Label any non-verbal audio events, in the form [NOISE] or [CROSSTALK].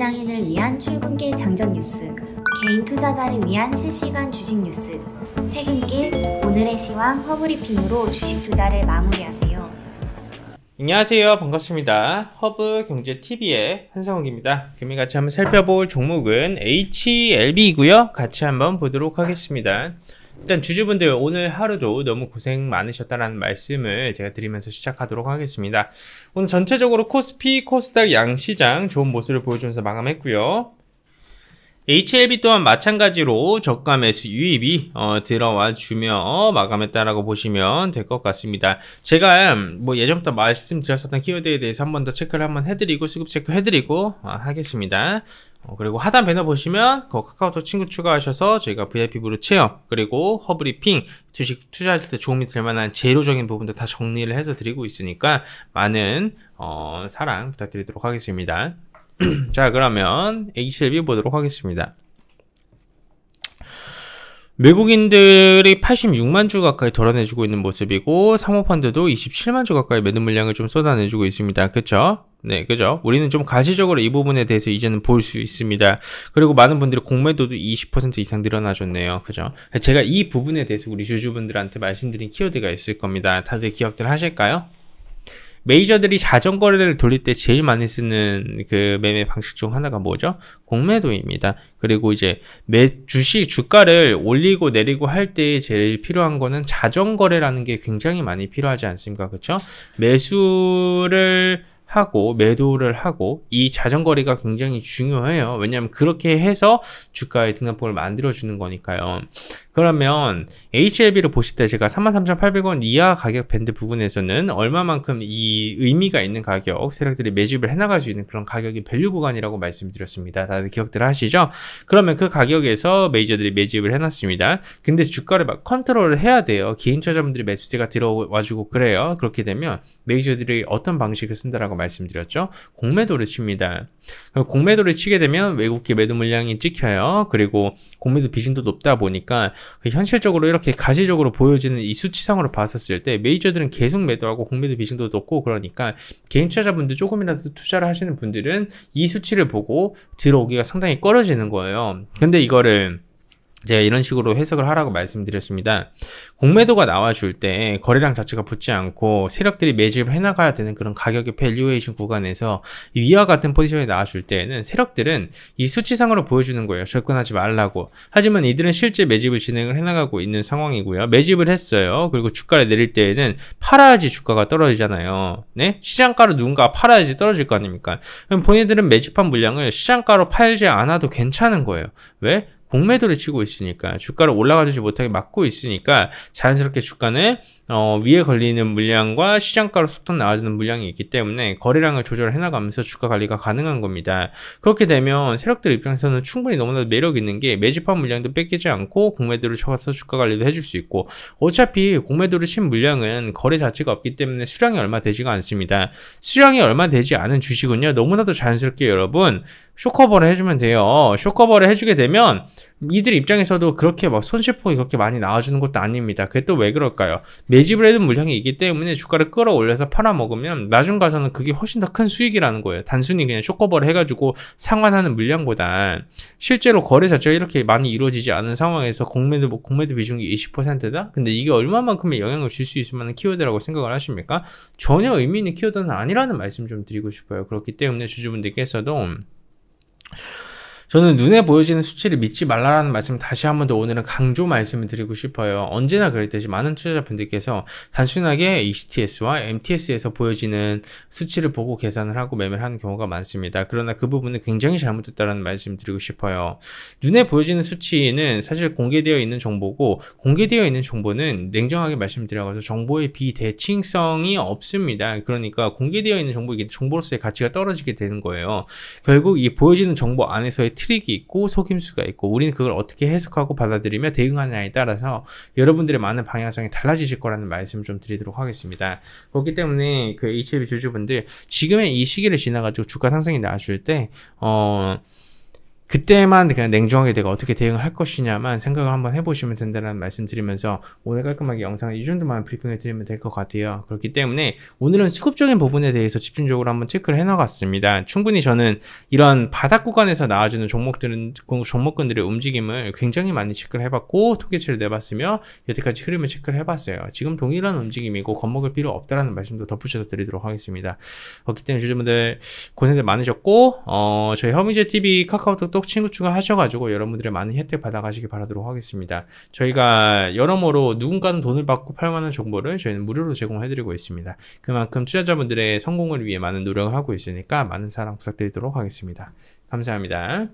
직장인을 위한 출근길 장전 뉴스, 개인 투자자를 위한 실시간 주식 뉴스, 퇴근길 오늘의 시황 허브리핑으로 주식 투자를 마무리하세요. 안녕하세요 반갑습니다 허브 경제 TV의 한성욱입니다 금일 같이 한번 살펴볼 종목은 HLB이고요 같이 한번 보도록 하겠습니다 일단 주주분들 오늘 하루도 너무 고생 많으셨다는 말씀을 제가 드리면서 시작하도록 하겠습니다 오늘 전체적으로 코스피 코스닥 양시장 좋은 모습을 보여주면서 마감했고요 HLB 또한 마찬가지로 저가 매수 유입이 어, 들어와 주며 마감했다라고 보시면 될 것 같습니다. 제가 음, 뭐 예전부터 말씀드렸었던 키워드에 대해서 한 번 더 체크를 한번 해드리고 수급 체크 해드리고 아, 하겠습니다. 어, 그리고 하단 배너 보시면 그 카카오톡 친구 추가하셔서 저희가 VIP 브루 체험 그리고 허브리핑 주식 투자하실 때 도움이 될 만한 재료적인 부분도 다 정리를 해서 드리고 있으니까 많은 어, 사랑 부탁드리도록 하겠습니다. [CLEARS THROAT] 자 그러면 H7B 보도록 하겠습니다. 외국인들이 86만 주 가까이 덜어내주고 있는 모습이고 사모펀드도 27만 주 가까이 매도 물량을 좀 쏟아내주고 있습니다. 그쵸? 네, 그죠? 우리는 좀 가시적으로 이 부분에 대해서 이제는 볼 수 있습니다. 그리고 많은 분들이 공매도도 20% 이상 늘어나줬네요. 그죠? 제가 이 부분에 대해서 우리 주주분들한테 말씀드린 키워드가 있을 겁니다. 다들 기억들 하실까요? 메이저들이 자전거래를 돌릴 때 제일 많이 쓰는 그 매매 방식 중 하나가 뭐죠? 공매도입니다. 그리고 이제 매 주식 주가를 올리고 내리고 할 때 제일 필요한 거는 자전거래라는 게 굉장히 많이 필요하지 않습니까? 그렇죠? 매수를 하고 매도를 하고 이 자전거리가 굉장히 중요해요. 왜냐하면 그렇게 해서 주가의 등락폭을 만들어주는 거니까요. 그러면 HLB를 보실 때 제가 33,800원 이하 가격 밴드 부분에서는 얼마만큼 이 의미가 있는 가격 세력들이 매집을 해나갈 수 있는 그런 가격이 밸류 구간이라고 말씀드렸습니다. 다들 기억들 하시죠? 그러면 그 가격에서 메이저들이 매집을 해놨습니다. 근데 주가를 막 컨트롤을 해야 돼요. 개인 투자자분들이 매수세가 들어와주고 그래요. 그렇게 되면 메이저들이 어떤 방식을 쓴다라고 말씀드렸죠? 공매도를 칩니다. 공매도를 치게 되면 외국계 매도 물량이 찍혀요. 그리고 공매도 비중도 높다 보니까 그 현실적으로 이렇게 가시적으로 보여지는 이 수치상으로 봤었을 때 메이저들은 계속 매도하고 공매도 비중도 높고 그러니까 개인 투자자분들 조금이라도 투자를 하시는 분들은 이 수치를 보고 들어오기가 상당히 꺼려지는 거예요. 근데 이거를 제가 이런 식으로 해석을 하라고 말씀드렸습니다. 공매도가 나와줄 때 거래량 자체가 붙지 않고 세력들이 매집을 해나가야 되는 그런 가격의 밸류에이션 구간에서 위와 같은 포지션이 나와줄 때에는 세력들은 이 수치상으로 보여주는 거예요. 접근하지 말라고. 하지만 이들은 실제 매집을 진행을 해나가고 있는 상황이고요. 매집을 했어요. 그리고 주가를 내릴 때에는 팔아야지 주가가 떨어지잖아요. 네? 시장가로 누군가 팔아야지 떨어질 거 아닙니까? 그럼 본인들은 매집한 물량을 시장가로 팔지 않아도 괜찮은 거예요. 왜? 공매도를 치고 있으니까 주가를 올라가지 못하게 막고 있으니까 자연스럽게 주가는 어, 위에 걸리는 물량과 시장가로 소통 나와주는 물량이 있기 때문에 거래량을 조절해나가면서 주가 관리가 가능한 겁니다. 그렇게 되면 세력들 입장에서는 충분히 너무나 매력 있는 게 매집한 물량도 뺏기지 않고 공매도를 쳐서 주가 관리도 해줄 수 있고 어차피 공매도를 친 물량은 거래 자체가 없기 때문에 수량이 얼마 되지가 않습니다. 수량이 얼마 되지 않은 주식은요 너무나도 자연스럽게 여러분 쇼커버를 해주면 돼요. 쇼커버를 해주게 되면 이들 입장에서도 그렇게 막 손실폭이 그렇게 많이 나와주는 것도 아닙니다. 그게 또 왜 그럴까요? 매집을 해둔 물량이 있기 때문에 주가를 끌어올려서 팔아먹으면 나중 가서는 그게 훨씬 더 큰 수익이라는 거예요. 단순히 그냥 쇼커버를 해가지고 상환하는 물량보단 실제로 거래 자체가 이렇게 많이 이루어지지 않은 상황에서 공매도, 공매도 비중이 20%다? 근데 이게 얼마만큼의 영향을 줄 수 있을 만한 키워드라고 생각을 하십니까? 전혀 의미 있는 키워드는 아니라는 말씀 좀 드리고 싶어요. 그렇기 때문에 주주분들께서도 저는 눈에 보여지는 수치를 믿지 말라라는 말씀 다시 한 번 더 오늘은 강조 말씀을 드리고 싶어요. 언제나 그랬듯이 많은 투자자분들께서 단순하게 e c t s 와 MTS에서 보여지는 수치를 보고 계산을 하고 매매를 하는 경우가 많습니다. 그러나 그 부분은 굉장히 잘못됐다는 라 말씀 을 드리고 싶어요. 눈에 보여지는 수치는 사실 공개되어 있는 정보고 공개되어 있는 정보는 냉정하게 말씀드려가지고 정보의 비대칭성이 없습니다. 그러니까 공개되어 있는 정보 이게 정보로서의 가치가 떨어지게 되는 거예요. 결국 이 보여지는 정보 안에서의 트릭이 있고 속임수가 있고 우리는 그걸 어떻게 해석하고 받아들이며 대응하느냐에 따라서 여러분들의 많은 방향성이 달라지실 거라는 말씀을 좀 드리도록 하겠습니다. 그렇기 때문에 그 HLB 주주분들 지금의 이 시기를 지나가지고 주가 상승이 나왔을 때 어. 그때만 그냥 냉정하게 내가 어떻게 대응을 할 것이냐만 생각을 한번 해보시면 된다는 말씀 드리면서 오늘 깔끔하게 영상을 이 정도만 브리핑을 드리면 될 것 같아요. 그렇기 때문에 오늘은 수급적인 부분에 대해서 집중적으로 한번 체크를 해나갔습니다. 충분히 저는 이런 바닥 구간에서 나와주는 종목들은 종목군들의 움직임을 굉장히 많이 체크를 해봤고 통계치를 내봤으며 여태까지 흐름을 체크를 해봤어요. 지금 동일한 움직임이고 겁먹을 필요 없다라는 말씀도 덧붙여서 드리도록 하겠습니다. 그렇기 때문에 주주분들 고생들 많으셨고 어, 저희 허미제 TV 카카오톡도 구독, 친구 추가 하셔가지고 여러분들의 많은 혜택 받아가시기 바라도록 하겠습니다. 저희가 여러모로 누군가는 돈을 받고 팔만한 정보를 저희는 무료로 제공해드리고 있습니다. 그만큼 투자자분들의 성공을 위해 많은 노력을 하고 있으니까 많은 사랑 부탁드리도록 하겠습니다. 감사합니다.